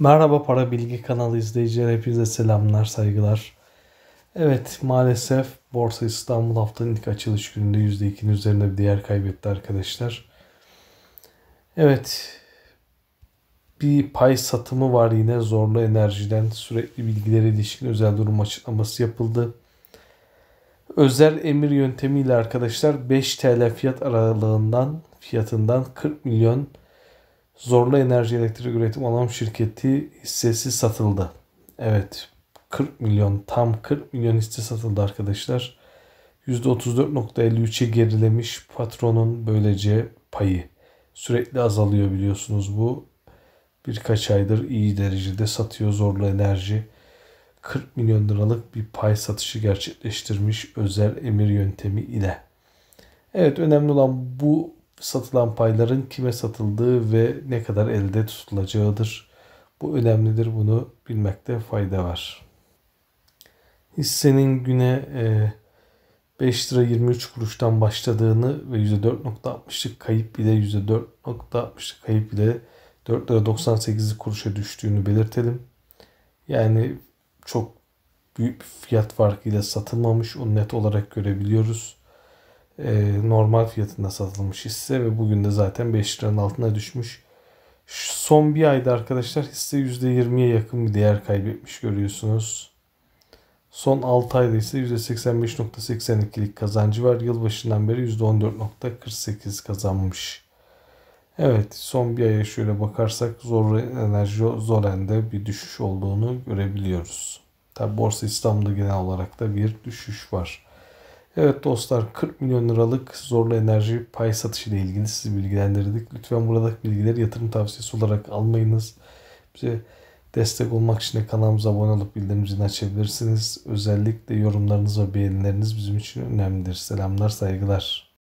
Merhaba Para Bilgi kanalı izleyiciler hepinize selamlar, saygılar. Evet maalesef Borsa İstanbul haftanın ilk açılış gününde %2'nin üzerinde bir değer kaybetti arkadaşlar. Evet bir pay satımı var yine zorlu enerjiden sürekli bilgilere ilişkin özel durum açıklaması yapıldı. Özel emir yöntemiyle arkadaşlar 5 TL fiyat aralığından fiyatından 40 milyon Zorlu Enerji Elektrik Üretim Anonim Şirketi hissesi satıldı. Evet 40 milyon tam 40 milyon hisse satıldı arkadaşlar. %34.53'e gerilemiş patronun böylece payı. Sürekli azalıyor biliyorsunuz bu. Birkaç aydır iyi derecede satıyor Zorlu Enerji. 40 milyon liralık bir pay satışı gerçekleştirmiş özel emir yöntemi ile. Evet önemli olan bu satılan payların kime satıldığı ve ne kadar elde tutulacağıdır. Bu önemlidir. Bunu bilmekte fayda var. Hissenin güne 5 e, lira 23 kuruştan başladığını ve %4.60'lık kayıp ile %4.60'lık kayıp ile 4 lira 98 kuruşa düştüğünü belirtelim. Yani çok büyük bir fiyat farkıyla satılmamış onu net olarak görebiliyoruz e, normal fiyatında satılmış hisse ve bugün de zaten 5 liranın altına düşmüş. Şu son bir ayda arkadaşlar hisse %20'ye yakın bir değer kaybetmiş görüyorsunuz. Son 6 ayda ise %85.82'lik kazancı var. Yılbaşından beri %14.48 kazanmış. Evet son bir aya şöyle bakarsak zor enerji Zoren'de bir düşüş olduğunu görebiliyoruz. Tabi Borsa İstanbul'da genel olarak da bir düşüş var. Evet dostlar 40 milyon liralık zorlu enerji pay satışı ile ilgili sizi bilgilendirdik. Lütfen buradaki bilgileri yatırım tavsiyesi olarak almayınız. Bize destek olmak için de kanalımıza abone olup bildirim zilini açabilirsiniz. Özellikle yorumlarınız ve beğenileriniz bizim için önemlidir. Selamlar, saygılar.